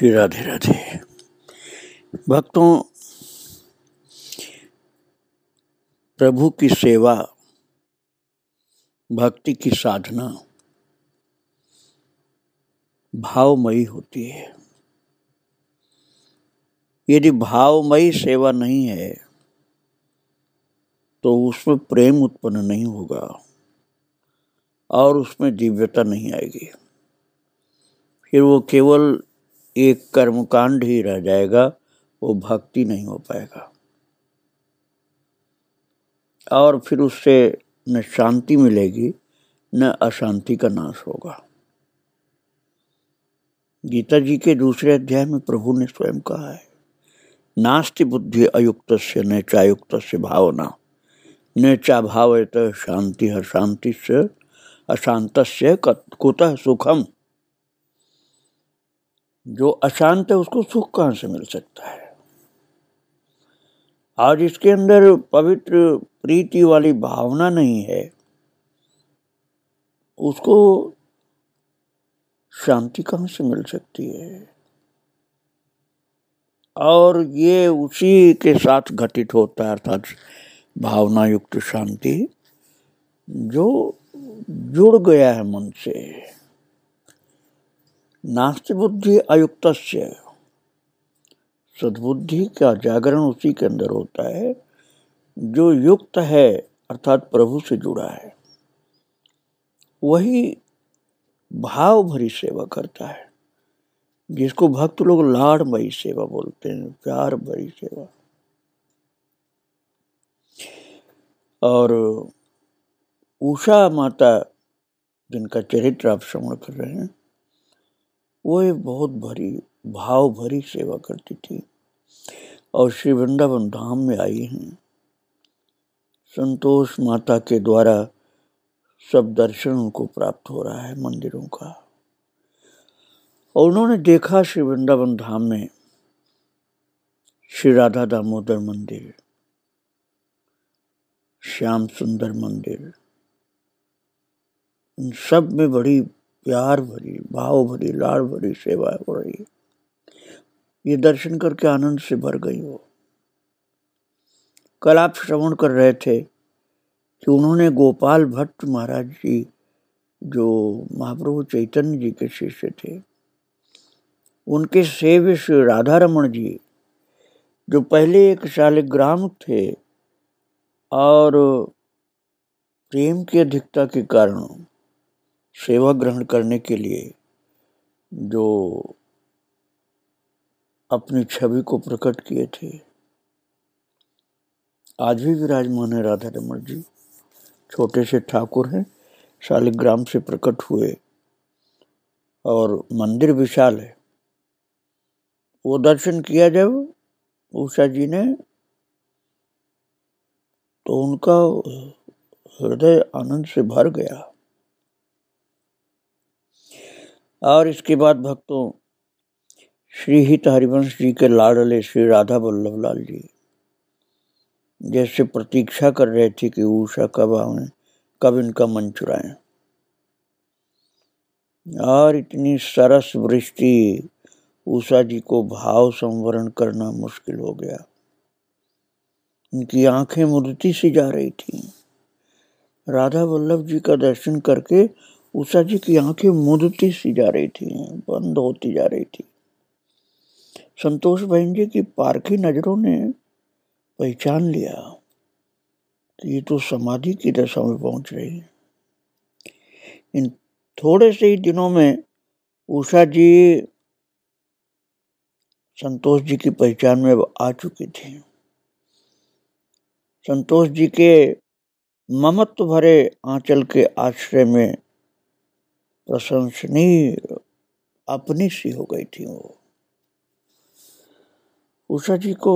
श्री राधे राधे भक्तों प्रभु की सेवा भक्ति की साधना भावमयी होती है यदि भावमयी सेवा नहीं है तो उसमें प्रेम उत्पन्न नहीं होगा और उसमें दिव्यता नहीं आएगी फिर वो केवल एक कर्मकांड ही रह जाएगा वो भक्ति नहीं हो पाएगा और फिर उससे न शांति मिलेगी न अशांति का नाश होगा गीता जी के दूसरे अध्याय में प्रभु ने स्वयं कहा है नास्ति बुद्धि अयुक्त से न चायुक्त से भावना न चा भावत शांति शांति से अशांत से कुतः सुखम जो अशांत है उसको सुख कहाँ से मिल सकता है आज इसके अंदर पवित्र प्रीति वाली भावना नहीं है उसको शांति कहाँ से मिल सकती है और ये उसी के साथ घटित होता है अर्थात भावना युक्त शांति जो जुड़ गया है मन से नास्ति बुद्धि अयुक्त सद्बुद्धि का जागरण उसी के अंदर होता है जो युक्त है अर्थात प्रभु से जुड़ा है वही भाव भरी सेवा करता है जिसको भक्त लोग लाड़मयी सेवा बोलते हैं प्यार भरी सेवा और उषा माता जिनका चरित्र आप श्रवण कर रहे हैं वो एक बहुत भरी भाव भरी सेवा करती थी और श्री वृंदावन धाम में आई हैं संतोष माता के द्वारा सब दर्शन उनको प्राप्त हो रहा है मंदिरों का और उन्होंने देखा श्री वृंदावन धाम में श्री राधा दामोदर मंदिर श्याम सुंदर मंदिर इन सब में बड़ी प्यार भरी भाव भरी लाड़ भरी सेवा हो रही है ये दर्शन करके आनंद से भर गई हो कल आप श्रवण कर रहे थे कि उन्होंने गोपाल भट्ट महाराज जी जो महाप्रभु चैतन्य जी के शिष्य थे उनके सेव्य श्री राधा रमन जी जो पहले एक शालिग्राम थे और प्रेम की अधिकता के कारण सेवा ग्रहण करने के लिए जो अपनी छवि को प्रकट किए थे आज भी विराजमान है राधा रमन जी छोटे से ठाकुर हैं शालिग्राम से प्रकट हुए और मंदिर विशाल है वो दर्शन किया जब उषा जी ने तो उनका हृदय आनंद से भर गया और इसके बाद भक्तों श्री हित हरिवंश जी के लाडले श्री राधा वल्लभ लाल जी जैसे प्रतीक्षा कर रहे थे कि ऊषा कब आवे कब इनका मन चुराए और इतनी सरस वृष्टि उषा जी को भाव संवरण करना मुश्किल हो गया उनकी आंखें मुर्दती सी जा रही थी राधा वल्लभ जी का दर्शन करके उषा जी की आंखें मुदती सी जा रही थी बंद होती जा रही थी संतोष बहन जी की पारखी नजरों ने पहचान लिया कि ये तो समाधि की दशा में पहुंच रही है इन थोड़े से ही दिनों में उषा जी संतोष जी की पहचान में आ चुकी थी संतोष जी के ममत्व भरे आंचल के आश्रय में प्रशंसनीय अपनी सी हो गई थी वो उषा जी को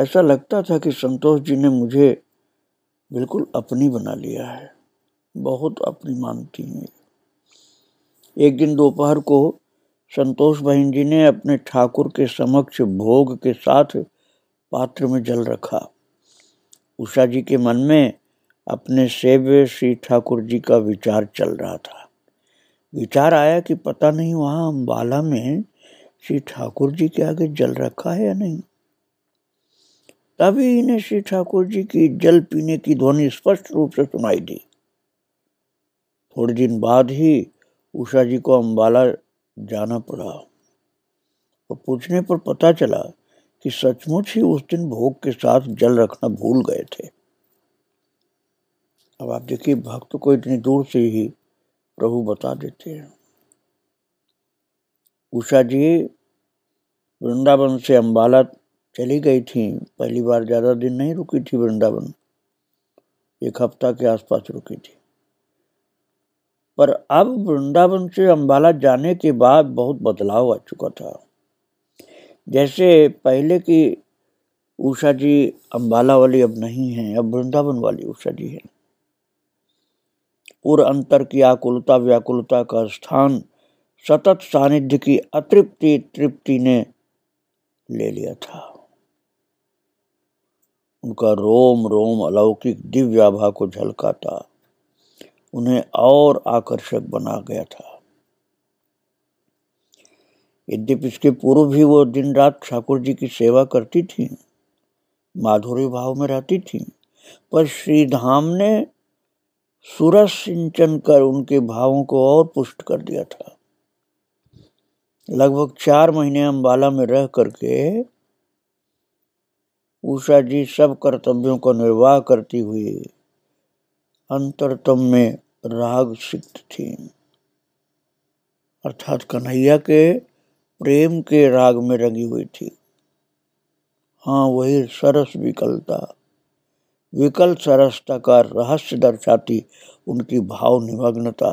ऐसा लगता था कि संतोष जी ने मुझे बिल्कुल अपनी बना लिया है बहुत अपनी मानती हैं एक दिन दोपहर को संतोष बहन जी ने अपने ठाकुर के समक्ष भोग के साथ पात्र में जल रखा उषा जी के मन में अपने सेव्य श्री ठाकुर जी का विचार चल रहा था विचार आया कि पता नहीं वहाँ अम्बाला में श्री ठाकुर जी के आगे जल रखा है या नहीं तभी इन्हें श्री ठाकुर जी की जल पीने की ध्वनि स्पष्ट रूप से सुनाई दी थोड़े दिन बाद ही उषा जी को अम्बाला जाना पड़ा और पूछने पर पता चला कि सचमुच ही उस दिन भोग के साथ जल रखना भूल गए थे अब आप देखिए भक्त को इतनी दूर से ही प्रभु बता देते हैं उषा जी वृंदावन से अम्बाला चली गई थी पहली बार ज़्यादा दिन नहीं रुकी थी वृंदावन एक हफ्ता के आसपास रुकी थी पर अब वृंदावन से अम्बाला जाने के बाद बहुत बदलाव आ चुका था जैसे पहले की उषा जी अम्बाला वाली अब नहीं हैं अब वृंदावन वाली उषा जी हैं और अंतर की आकुलता व्याकुलता का स्थान सतत सानिध्य की अतृप्ति तृप्ति ने ले लिया था उनका रोम रोम अलौकिक दिव्याभा को झलकाता उन्हें और आकर्षक बना गया था यद्यपि इसके पूर्व भी वो दिन रात ठाकुर जी की सेवा करती थी माधुरी भाव में रहती थी पर श्री धाम ने सूरज सिंचन कर उनके भावों को और पुष्ट कर दिया था लगभग चार महीने अम्बाला में रह करके उषा जी सब कर्तव्यों का निर्वाह करती हुई अंतरतम में राग सिक्त थी अर्थात कन्हैया के प्रेम के राग में रंगी हुई थी हाँ वही सरस विकलता विकल सरसता का रहस्य दर्शाती उनकी भाव निमग्नता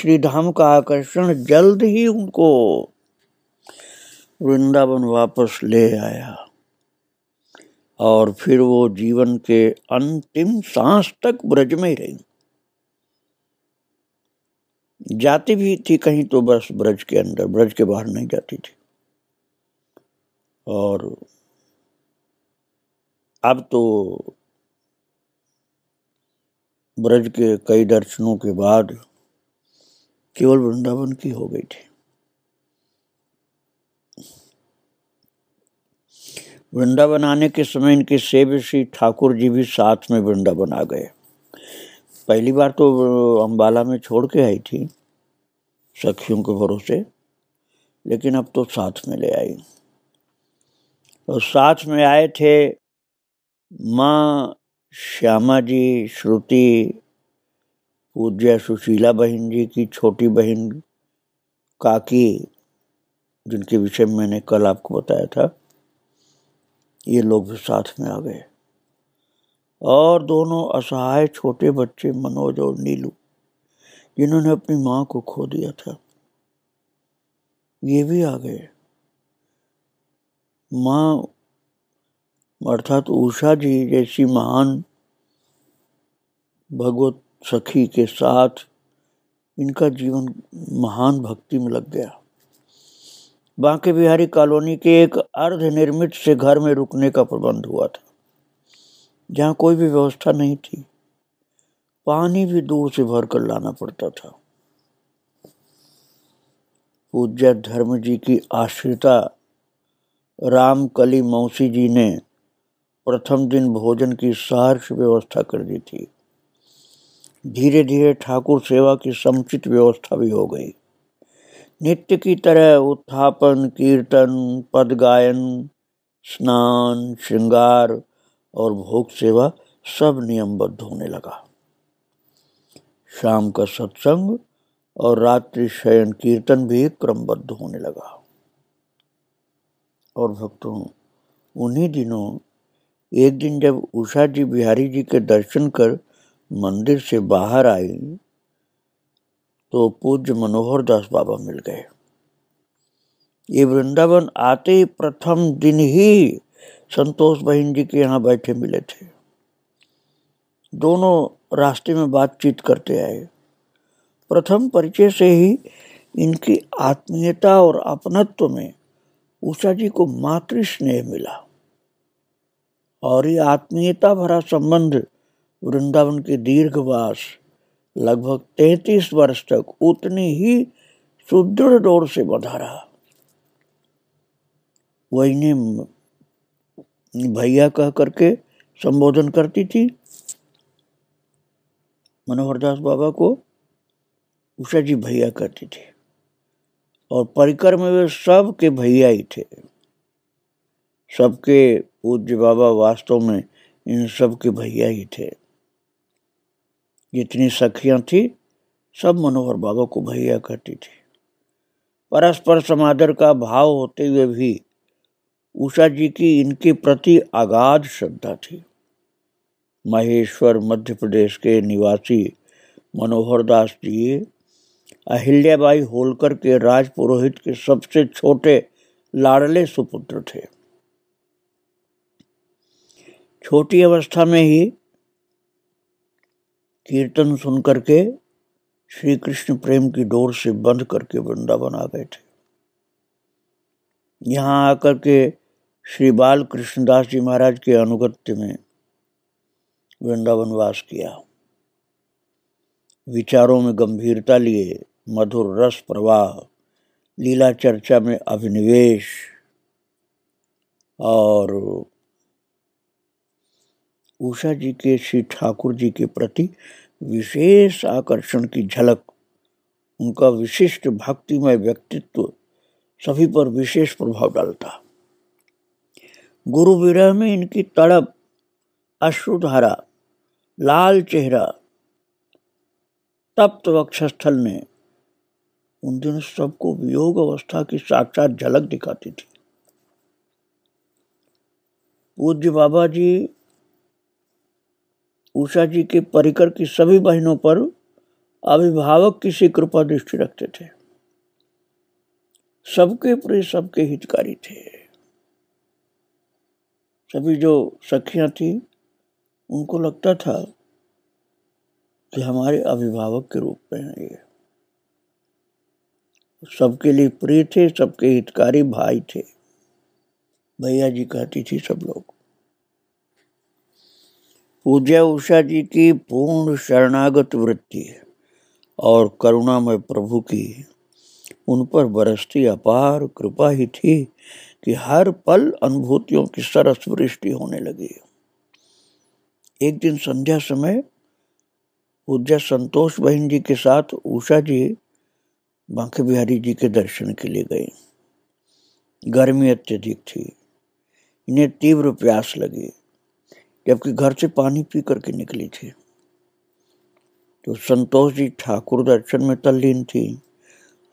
श्री धाम का आकर्षण जल्द ही उनको वृंदावन वापस ले आया और फिर वो जीवन के अंतिम सांस तक ब्रज में ही रही जाती भी थी कहीं तो बस ब्रज के अंदर ब्रज के बाहर नहीं जाती थी और अब तो ब्रज के कई दर्शनों के बाद केवल वृंदावन की हो गई थी वृंदावन आने के समय इनके सेव श्री ठाकुर जी भी साथ में वृंदावन आ गए पहली बार तो अम्बाला में छोड़ के आई थी सखियों के भरोसे लेकिन अब तो साथ में ले आई और साथ में आए थे माँ श्यामा जी श्रुति पूज्य सुशीला बहन जी की छोटी बहन काकी जिनके विषय में मैंने कल आपको बताया था ये लोग भी साथ में आ गए और दोनों असहाय छोटे बच्चे मनोज और नीलू जिन्होंने अपनी माँ को खो दिया था ये भी आ गए माँ अर्थात उषा जी जैसी महान भगवत सखी के साथ इनका जीवन महान भक्ति में लग गया बांके बिहारी कॉलोनी के एक अर्ध निर्मित से घर में रुकने का प्रबंध हुआ था जहाँ कोई भी व्यवस्था नहीं थी पानी भी दूर से भर कर लाना पड़ता था पूज्य धर्म जी की आश्रिता रामकली मौसी जी ने प्रथम दिन भोजन की सहर्ष व्यवस्था कर दी थी धीरे धीरे ठाकुर सेवा की समुचित व्यवस्था भी हो गई नित्य की तरह उत्थापन कीर्तन पद गायन स्नान श्रृंगार और भोग सेवा सब नियमबद्ध होने लगा शाम का सत्संग और रात्रि शयन कीर्तन भी क्रमबद्ध होने लगा और भक्तों उन्हीं दिनों एक दिन जब उषा जी बिहारी जी के दर्शन कर मंदिर से बाहर आई तो पूज्य मनोहर दास बाबा मिल गए ये वृंदावन आते ही प्रथम दिन ही संतोष बहन जी के यहाँ बैठे मिले थे दोनों रास्ते में बातचीत करते आए प्रथम परिचय से ही इनकी आत्मीयता और अपनत्व में उषा जी को मातृ स्नेह मिला और ये आत्मीयता भरा संबंध वृंदावन के दीर्घवास लगभग तैतीस वर्ष तक उतनी ही सुदृढ़ दौर से बधा रहा वही ने भैया कह करके संबोधन करती थी मनोहरदास बाबा को उषा जी भैया कहती थी और परिकर में वे सब के भैया ही थे सबके पूज्य बाबा वास्तव में इन सब के भैया ही थे जितनी सखियाँ थी सब मनोहर बाबा को भैया कहती थी परस्पर समादर का भाव होते हुए भी उषा जी की इनके प्रति अगाध श्रद्धा थी महेश्वर मध्य प्रदेश के निवासी मनोहर दास जी अहिल्याबाई होलकर के राजपुरोहित के सबसे छोटे लाडले सुपुत्र थे छोटी अवस्था में ही कीर्तन सुन करके श्री कृष्ण प्रेम की डोर से बंद करके वृंदावन आ गए थे यहाँ आकर के श्री बाल कृष्णदास जी महाराज के अनुगत्य में वृंदावन वास किया विचारों में गंभीरता लिए मधुर रस प्रवाह लीला चर्चा में अभिनिवेश और उषा जी के श्री ठाकुर जी के प्रति विशेष आकर्षण की झलक उनका विशिष्ट भक्तिमय व्यक्तित्व सभी पर विशेष प्रभाव डालता गुरु विरह में इनकी तड़प अश्रुधारा लाल चेहरा तप्त वक्षस्थल ने उन दिनों सबको वियोग अवस्था की साक्षात झलक दिखाती थी पूज्य बाबा जी उषा जी के परिकर की सभी बहनों पर अभिभावक की कृपा दृष्टि रखते थे सबके प्रिय सबके हितकारी थे सभी जो सखियां थी उनको लगता था कि हमारे अभिभावक के रूप में हैं ये सबके लिए प्रिय थे सबके हितकारी भाई थे भैया जी कहती थी सब लोग पूज्य उषा जी की पूर्ण शरणागत वृत्ति और करुणामय प्रभु की उन पर बरसती अपार कृपा ही थी कि हर पल अनुभूतियों की सरस वृष्टि होने लगी एक दिन संध्या समय पूज्य संतोष बहन जी के साथ उषा जी बांके बिहारी जी के दर्शन के लिए गए गर्मी अत्यधिक थी इन्हें तीव्र प्यास लगी जबकि घर से पानी पी करके निकली थी तो संतोष जी ठाकुर दर्शन में तल्लीन थी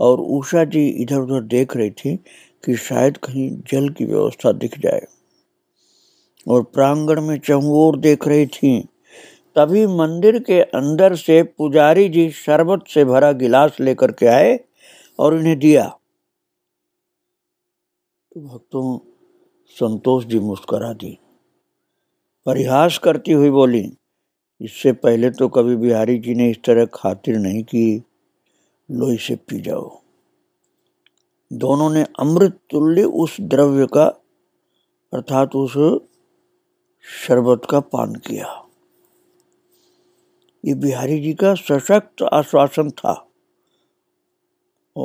और उषा जी इधर उधर देख रही थी कि शायद कहीं जल की व्यवस्था दिख जाए और प्रांगण में चंगोर देख रही थी तभी मंदिर के अंदर से पुजारी जी शरबत से भरा गिलास लेकर के आए और इन्हें दिया तो भक्तों संतोष जी मुस्करा दी परिहास करती हुई बोली इससे पहले तो कभी बिहारी जी ने इस तरह खातिर नहीं की लो इसे पी जाओ दोनों ने अमृत तुल्य उस द्रव्य का अर्थात उस शरबत का पान किया ये बिहारी जी का सशक्त आश्वासन था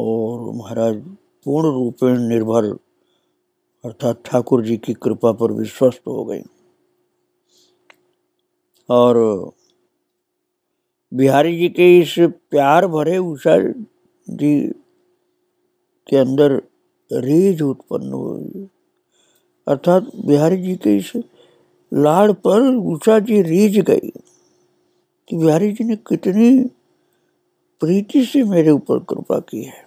और महाराज पूर्ण रूपेण निर्भर अर्थात ठाकुर जी की कृपा पर विश्वस्त हो गई और बिहारी जी के इस प्यार भरे उषा जी के अंदर रीझ उत्पन्न हुई अर्थात बिहारी जी के इस लाड़ पर उषा जी रीझ गई कि बिहारी जी ने कितनी प्रीति से मेरे ऊपर कृपा की है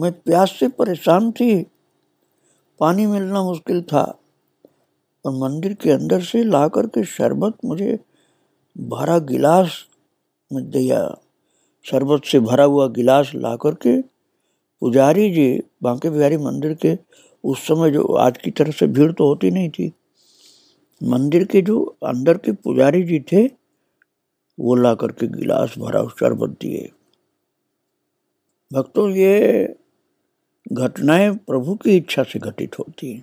मैं प्यास से परेशान थी पानी मिलना मुश्किल था और मंदिर के अंदर से ला के शरबत मुझे भरा गिलास में दिया शरबत से भरा हुआ गिलास ला के पुजारी जी बांके बिहारी मंदिर के उस समय जो आज की तरह से भीड़ तो होती नहीं थी मंदिर के जो अंदर के पुजारी जी थे वो ला करके गिलास भरा शरबत दिए भक्तों ये घटनाएं प्रभु की इच्छा से घटित होती हैं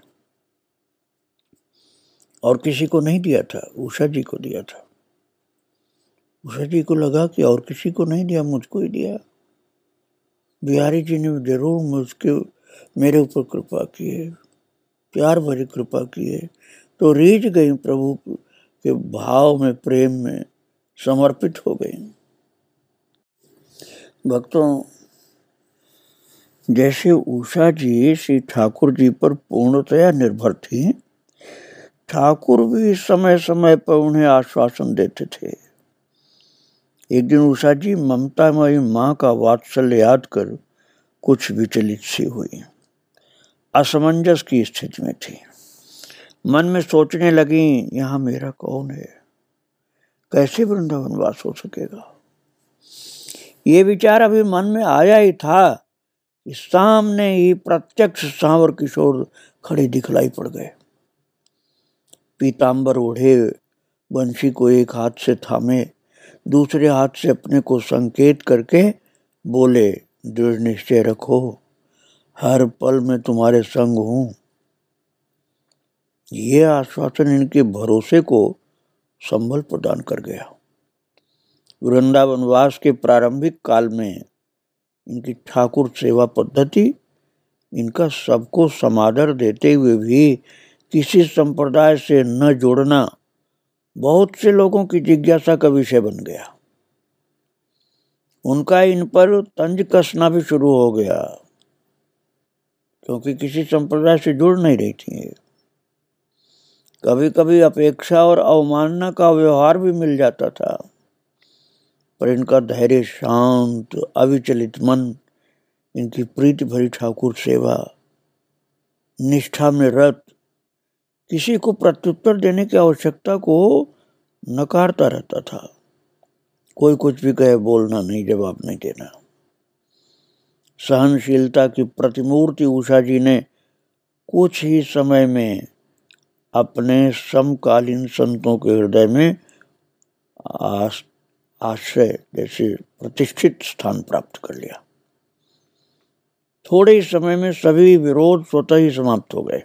और किसी को नहीं दिया था उषा जी को दिया था उषा जी को लगा कि और किसी को नहीं दिया मुझको ही दिया बिहारी जी ने जरूर मुझके मेरे ऊपर कृपा की है प्यार भरी कृपा की है तो रीझ गई प्रभु के भाव में प्रेम में समर्पित हो गई भक्तों जैसे उषा जी श्री ठाकुर जी पर पूर्णतया निर्भर थी ठाकुर भी समय समय पर उन्हें आश्वासन देते थे एक दिन उषा जी ममता मई माँ का वात्सल्य याद कर कुछ विचलित सी हुई असमंजस की स्थिति में थी मन में सोचने लगी यहाँ मेरा कौन है कैसे वृंदावन वास हो सकेगा ये विचार अभी मन में आया ही था कि सामने ही प्रत्यक्ष सांवर किशोर खड़े दिखलाई पड़ गए पीताम्बर ओढ़े बंशी को एक हाथ से थामे दूसरे हाथ से अपने को संकेत करके बोले दृढ़ निश्चय रखो हर पल में तुम्हारे संग हूँ ये आश्वासन इनके भरोसे को संबल प्रदान कर गया वृंदावनवास के प्रारंभिक काल में इनकी ठाकुर सेवा पद्धति इनका सबको समादर देते हुए भी किसी संप्रदाय से न जोड़ना बहुत से लोगों की जिज्ञासा का विषय बन गया उनका इन पर तंज कसना भी शुरू हो गया क्योंकि किसी संप्रदाय से जुड़ नहीं रही थी कभी कभी अपेक्षा और अवमानना का व्यवहार भी मिल जाता था पर इनका धैर्य शांत अविचलित मन इनकी प्रीति भरी ठाकुर सेवा निष्ठा में रथ किसी को प्रत्युत्तर देने की आवश्यकता को नकारता रहता था कोई कुछ भी कहे बोलना नहीं जवाब नहीं देना सहनशीलता की प्रतिमूर्ति उषा जी ने कुछ ही समय में अपने समकालीन संतों के हृदय में आश्रय जैसे प्रतिष्ठित स्थान प्राप्त कर लिया थोड़े ही समय में सभी विरोध स्वतः ही समाप्त हो गए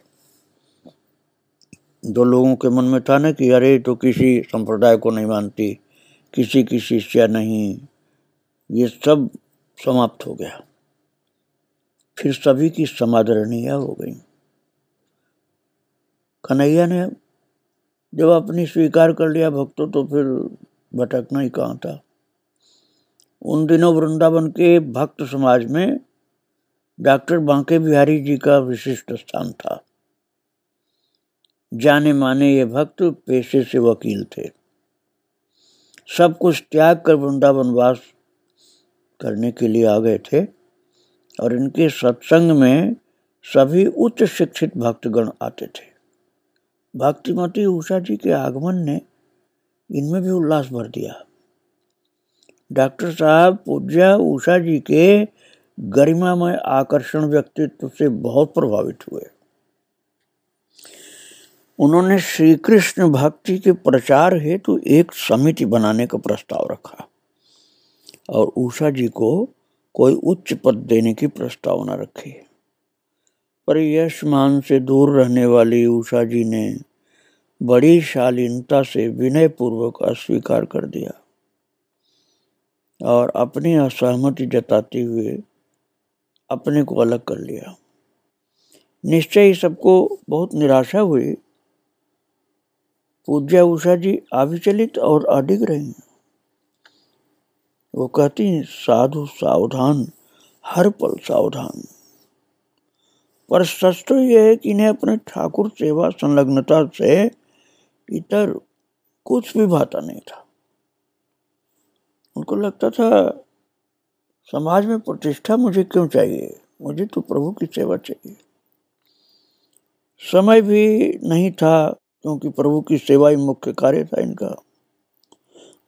दो लोगों के मन में था ना कि अरे तो किसी संप्रदाय को नहीं मानती किसी की शिष्या नहीं ये सब समाप्त हो गया फिर सभी की समादरणीय हो गई कन्हैया ने जब अपनी स्वीकार कर लिया भक्तों तो फिर भटकना ही कहाँ था उन दिनों वृंदावन के भक्त समाज में डॉक्टर बांके बिहारी जी का विशिष्ट स्थान था जाने माने ये भक्त पेशे से वकील थे सब कुछ त्याग कर वृंदावनवास करने के लिए आ गए थे और इनके सत्संग में सभी उच्च शिक्षित भक्तगण आते थे भक्तिमती उषा जी के आगमन ने इनमें भी उल्लास भर दिया डॉक्टर साहब पूज्या उषा जी के गरिमामय आकर्षण व्यक्तित्व से बहुत प्रभावित हुए उन्होंने श्री कृष्ण भक्ति के प्रचार हेतु तो एक समिति बनाने का प्रस्ताव रखा और उषा जी को कोई उच्च पद देने की प्रस्तावना रखी पर यश मान से दूर रहने वाली उषा जी ने बड़ी शालीनता से विनय पूर्वक अस्वीकार कर दिया और अपनी असहमति जताते हुए अपने को अलग कर लिया निश्चय ही सबको बहुत निराशा हुई पूज्या उषा जी अविचलित और अडिग रही वो कहती हैं साधु सावधान हर पल सावधान पर सच तो यह है कि इन्हें अपने ठाकुर सेवा संलग्नता से इतर कुछ भी भाता नहीं था उनको लगता था समाज में प्रतिष्ठा मुझे क्यों चाहिए मुझे तो प्रभु की सेवा चाहिए समय भी नहीं था क्योंकि प्रभु की सेवा ही मुख्य कार्य था इनका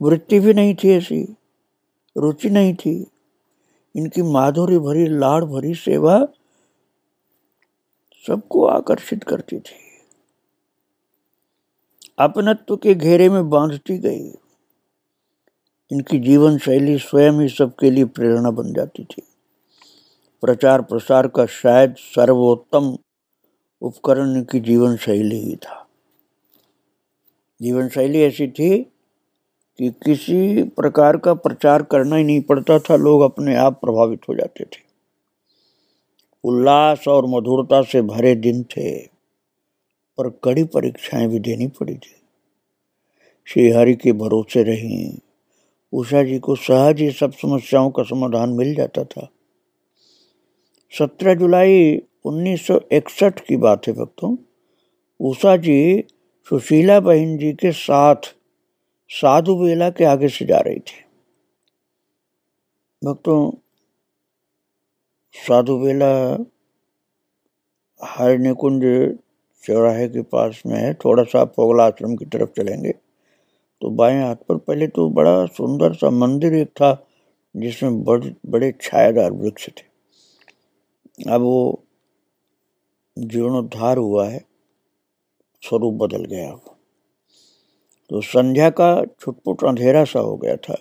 वृत्ति भी नहीं थी ऐसी रुचि नहीं थी इनकी माधुरी भरी लाड़ भरी सेवा सबको आकर्षित करती थी अपनत्व के घेरे में बांधती गई इनकी जीवन शैली स्वयं ही सबके लिए प्रेरणा बन जाती थी प्रचार प्रसार का शायद सर्वोत्तम उपकरण इनकी जीवन शैली ही था जीवन शैली ऐसी थी कि किसी प्रकार का प्रचार करना ही नहीं पड़ता था लोग अपने आप प्रभावित हो जाते थे उल्लास और मधुरता से भरे दिन थे पर कड़ी परीक्षाएं भी देनी पड़ी थी श्रीहरि के भरोसे रही उषा जी को सहज ही सब समस्याओं का समाधान मिल जाता था 17 जुलाई 1961 की बात है भक्तों उषा जी सुशीला बहन जी के साथ साधु बेला के आगे से जा रही थी भक्तों साधु बेला हर निकुंज चौराहे के पास में है थोड़ा सा पोगला आश्रम की तरफ चलेंगे तो बाएं हाथ पर पहले तो बड़ा सुंदर सा मंदिर एक था जिसमें बड़े बड़े छायादार वृक्ष थे अब वो जीर्णोद्धार हुआ है स्वरूप बदल गया तो संध्या का छुटपुट अंधेरा सा हो गया था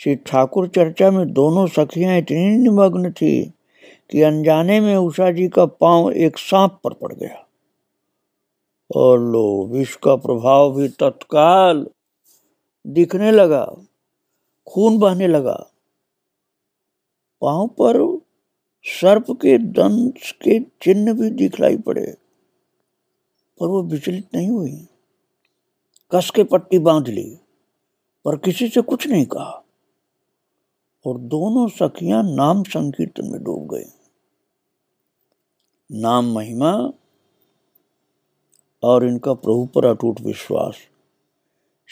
श्री ठाकुर चर्चा में दोनों सखियां इतनी निमग्न थी कि अनजाने में उषा जी का पांव एक सांप पर पड़ गया और लो विष का प्रभाव भी तत्काल दिखने लगा खून बहने लगा पांव पर सर्प के दंश के चिन्ह भी दिखलाई पड़े पर वो विचलित नहीं हुई कस के पट्टी बांध ली पर किसी से कुछ नहीं कहा और दोनों सखियां नाम संकीर्तन में डूब गई नाम महिमा और इनका प्रभु पर अटूट विश्वास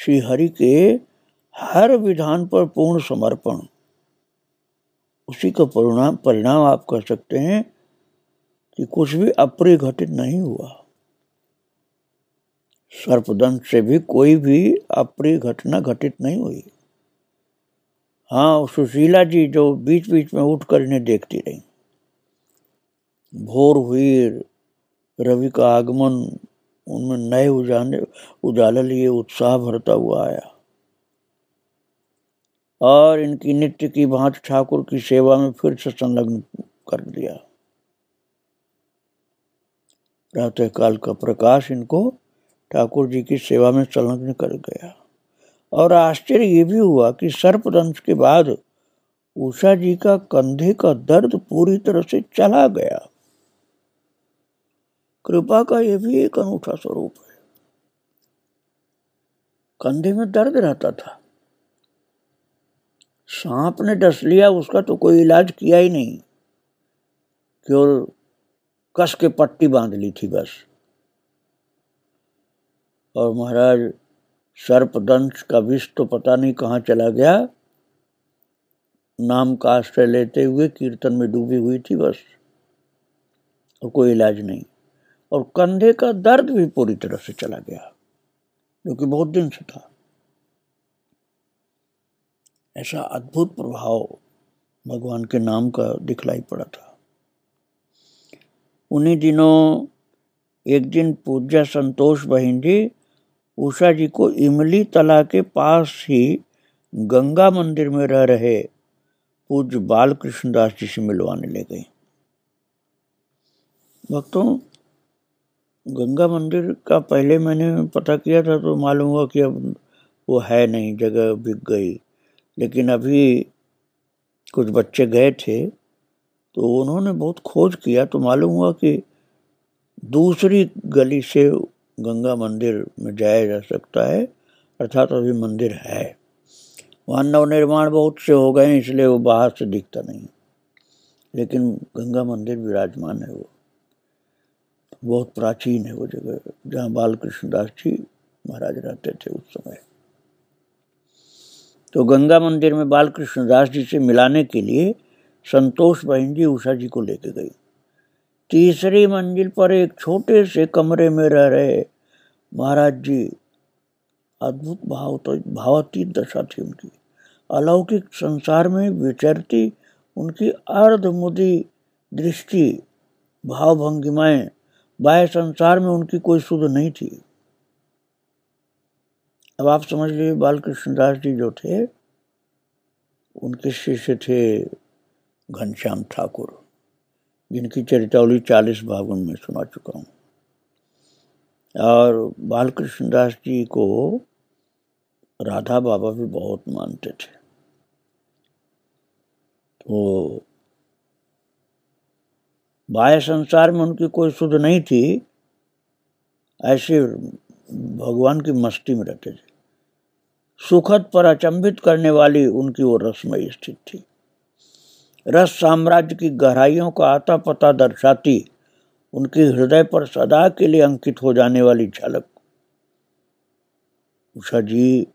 श्री हरि के हर विधान पर पूर्ण समर्पण उसी का परिणाम परिणाम आप कह सकते हैं कि कुछ भी अप्रिय घटित नहीं हुआ सर्पदंश से भी कोई भी अप्रिय घटना घटित नहीं हुई हाँ सुशीला जी जो बीच बीच में उठ कर इन्हें देखती रही भोर हुई रवि का आगमन उनमें नए उजाने उजाला लिए उत्साह भरता हुआ आया और इनकी नित्य की भांति ठाकुर की सेवा में फिर से संलग्न कर दिया प्रातःकाल का प्रकाश इनको ठाकुर जी की सेवा में संलग्न कर गया और आश्चर्य ये भी हुआ कि सर्पदंश के बाद उषा जी का कंधे का दर्द पूरी तरह से चला गया कृपा का यह भी एक अनूठा स्वरूप है कंधे में दर्द रहता था सांप ने डस लिया उसका तो कोई इलाज किया ही नहीं केवल कस के पट्टी बांध ली थी बस और महाराज सर्पदंश का विष तो पता नहीं कहाँ चला गया नाम का आश्रय लेते हुए कीर्तन में डूबी हुई थी बस और कोई इलाज नहीं और कंधे का दर्द भी पूरी तरह से चला गया जो कि बहुत दिन से था ऐसा अद्भुत प्रभाव भगवान के नाम का दिखलाई पड़ा था उन्हीं दिनों एक दिन पूज्य संतोष बहिन जी उषा जी को इमली तला के पास ही गंगा मंदिर में रह रहे पूज्य बाल कृष्णदास जी से मिलवाने ले गए भक्तों गंगा मंदिर का पहले मैंने पता किया था तो मालूम हुआ कि अब वो है नहीं जगह बिक गई लेकिन अभी कुछ बच्चे गए थे तो उन्होंने बहुत खोज किया तो मालूम हुआ कि दूसरी गली से गंगा मंदिर में जाया जा सकता है अर्थात अभी मंदिर है वहाँ नवनिर्माण बहुत से हो गए हैं इसलिए वो बाहर से दिखता नहीं लेकिन गंगा मंदिर विराजमान है वो बहुत प्राचीन है वो जगह जहाँ बाल कृष्णदास जी महाराज रहते थे उस समय तो गंगा मंदिर में बाल कृष्णदास जी से मिलाने के लिए संतोष बहन जी उषा जी को लेके गई तीसरी मंजिल पर एक छोटे से कमरे में रह रहे महाराज जी अद्भुत भाव तो भावती दशा थी उनकी अलौकिक संसार में विचरती उनकी अर्धमुदी दृष्टि भाव भंगिमाएं बाह्य संसार में उनकी कोई सुध नहीं थी अब आप समझ लीजिए बालकृष्णदास जी जो थे उनके शिष्य थे घनश्याम ठाकुर जिनकी चरितावली चालीस भागों में सुना चुका हूँ और बालकृष्ण दास जी को राधा बाबा भी बहुत मानते थे तो बाह्य संसार में उनकी कोई सुध नहीं थी ऐसे भगवान की मस्ती में रहते थे सुखद पर अचंभित करने वाली उनकी वो रसमयी स्थिति थी रस साम्राज्य की गहराइयों का आता पता दर्शाती उनके हृदय पर सदा के लिए अंकित हो जाने वाली झलक उषा जी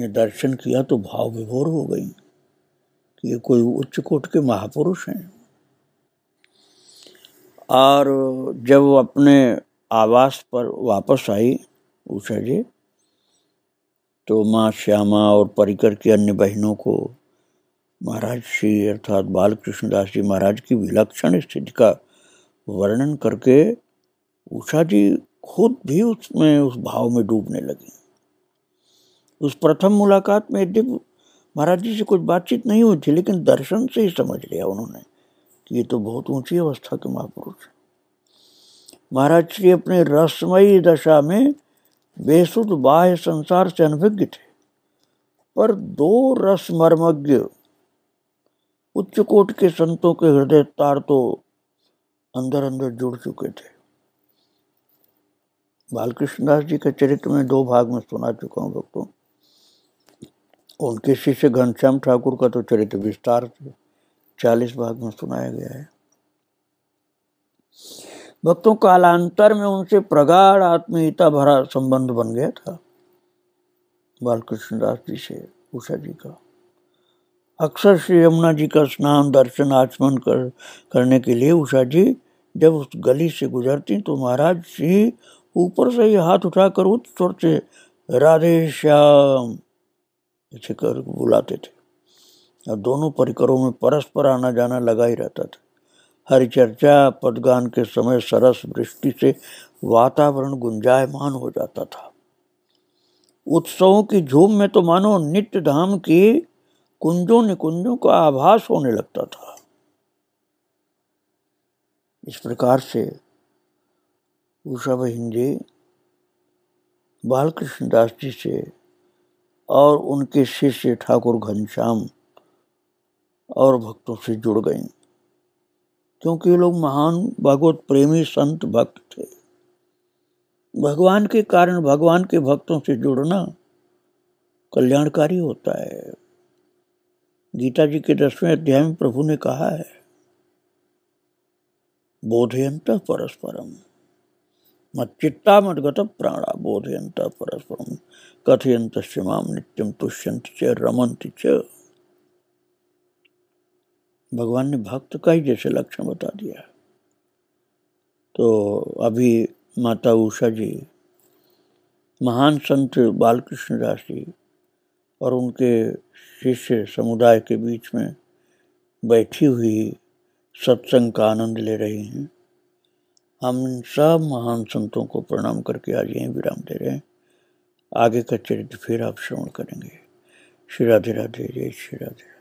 ने दर्शन किया तो भाव विभोर हो गई कि ये कोई उच्च कोट के महापुरुष हैं और जब अपने आवास पर वापस आई उषा जी तो माँ श्यामा और परिकर की अन्य बहनों को महाराज श्री अर्थात बालकृष्णदास जी महाराज की विलक्षण स्थिति का वर्णन करके उषा जी खुद भी उसमें उस भाव में डूबने लगी उस प्रथम मुलाकात में यद्यप महाराज जी से कुछ बातचीत नहीं हुई थी लेकिन दर्शन से ही समझ लिया उन्होंने कि ये तो बहुत ऊंची अवस्था के महापुरुष हैं महाराज श्री अपने रसमयी दशा में बेसुद बाह्य संसार से अनभिज्ञ थे पर दो रस मर्मज्ञ उच्च कोट के संतों के हृदय तार तो अंदर अंदर जुड़ चुके थे बालकृष्णदास जी के चरित्र में दो भाग में सुना चुका हूँ भक्तों उनके शिष्य घनश्याम ठाकुर का तो चरित्र विस्तार से चालीस भाग में सुनाया गया है भक्तों कालांतर में उनसे प्रगाढ़ आत्मीयता भरा संबंध बन गया था बालकृष्णदास जी से उषा जी का अक्सर श्री यमुना जी का स्नान दर्शन आचमन कर करने के लिए उषा जी जब उस गली से गुजरती तो महाराज जी ऊपर से ही हाथ उठाकर उच्च स्वर से राधे श्याम ऐसे कर बुलाते थे और दोनों परिकरों में परस्पर आना जाना लगा ही रहता था हरिचर्चा पदगान के समय सरस वृष्टि से वातावरण गुंजायमान हो जाता था उत्सवों की झूम में तो मानो नित्य धाम की कुंजों निकुंजों का आभास होने लगता था इस प्रकार से उषा जी बालकृष्ण दास जी से और उनके शिष्य ठाकुर घनश्याम और भक्तों से जुड़ गईं क्योंकि ये लोग महान भगवत प्रेमी संत भक्त थे भगवान के कारण भगवान के भक्तों से जुड़ना कल्याणकारी होता है गीता जी के दसवें अध्याय में प्रभु ने कहा है बोधयंत परस्परम मत चित्ता मत गत प्राणा बोधयंत परस्परम कथयंत माम नित्यम तुष्यंत च रमंत च भगवान ने भक्त का ही जैसे लक्षण बता दिया तो अभी माता उषा जी महान संत बालकृष्ण दास जी और उनके शिष्य समुदाय के बीच में बैठी हुई सत्संग का आनंद ले रही हैं हम इन सब महान संतों को प्रणाम करके आज यहीं विराम दे रहे हैं आगे का चरित्र फिर आप श्रवण करेंगे श्री राधे राधे जय श्री राधे